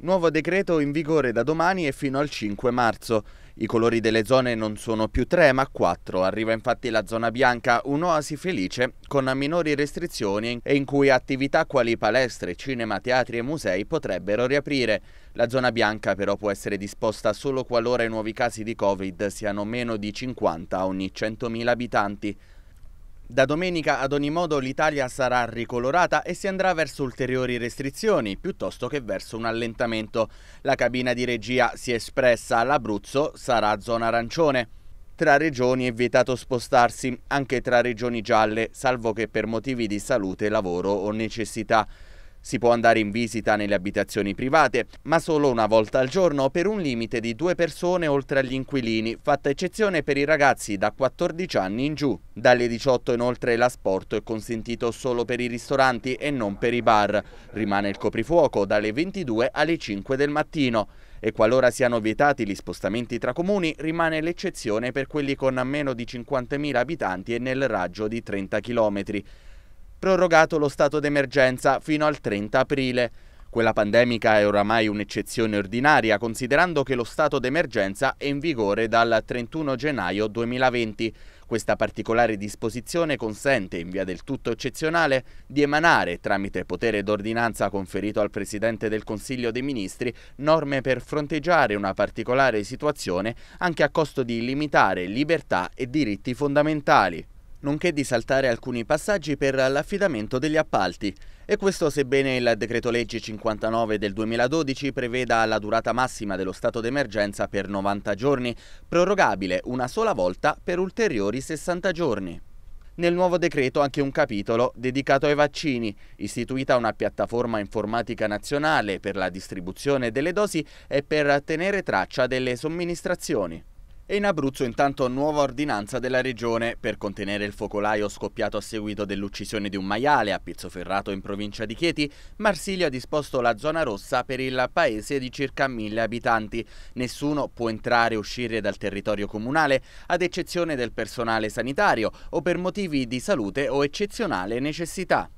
Nuovo decreto in vigore da domani e fino al 5 marzo. I colori delle zone non sono più tre ma quattro. arriva infatti la zona bianca, un'oasi felice con minori restrizioni e in cui attività quali palestre, cinema, teatri e musei potrebbero riaprire. La zona bianca però può essere disposta solo qualora i nuovi casi di Covid siano meno di 50 ogni 100.000 abitanti. Da domenica ad ogni modo l'Italia sarà ricolorata e si andrà verso ulteriori restrizioni piuttosto che verso un allentamento. La cabina di regia si è espressa, all'Abruzzo sarà zona arancione. Tra regioni è vietato spostarsi, anche tra regioni gialle, salvo che per motivi di salute, lavoro o necessità. Si può andare in visita nelle abitazioni private, ma solo una volta al giorno per un limite di due persone oltre agli inquilini, fatta eccezione per i ragazzi da 14 anni in giù. Dalle 18 inoltre l'asporto è consentito solo per i ristoranti e non per i bar. Rimane il coprifuoco dalle 22 alle 5 del mattino e qualora siano vietati gli spostamenti tra comuni rimane l'eccezione per quelli con meno di 50.000 abitanti e nel raggio di 30 km prorogato lo stato d'emergenza fino al 30 aprile. Quella pandemica è oramai un'eccezione ordinaria, considerando che lo stato d'emergenza è in vigore dal 31 gennaio 2020. Questa particolare disposizione consente, in via del tutto eccezionale, di emanare, tramite potere d'ordinanza conferito al Presidente del Consiglio dei Ministri, norme per fronteggiare una particolare situazione anche a costo di limitare libertà e diritti fondamentali nonché di saltare alcuni passaggi per l'affidamento degli appalti. E questo sebbene il decreto legge 59 del 2012 preveda la durata massima dello stato d'emergenza per 90 giorni, prorogabile una sola volta per ulteriori 60 giorni. Nel nuovo decreto anche un capitolo dedicato ai vaccini, istituita una piattaforma informatica nazionale per la distribuzione delle dosi e per tenere traccia delle somministrazioni. E in Abruzzo intanto nuova ordinanza della regione per contenere il focolaio scoppiato a seguito dell'uccisione di un maiale a Pizzoferrato in provincia di Chieti, Marsiglia ha disposto la zona rossa per il paese di circa mille abitanti. Nessuno può entrare e uscire dal territorio comunale ad eccezione del personale sanitario o per motivi di salute o eccezionale necessità.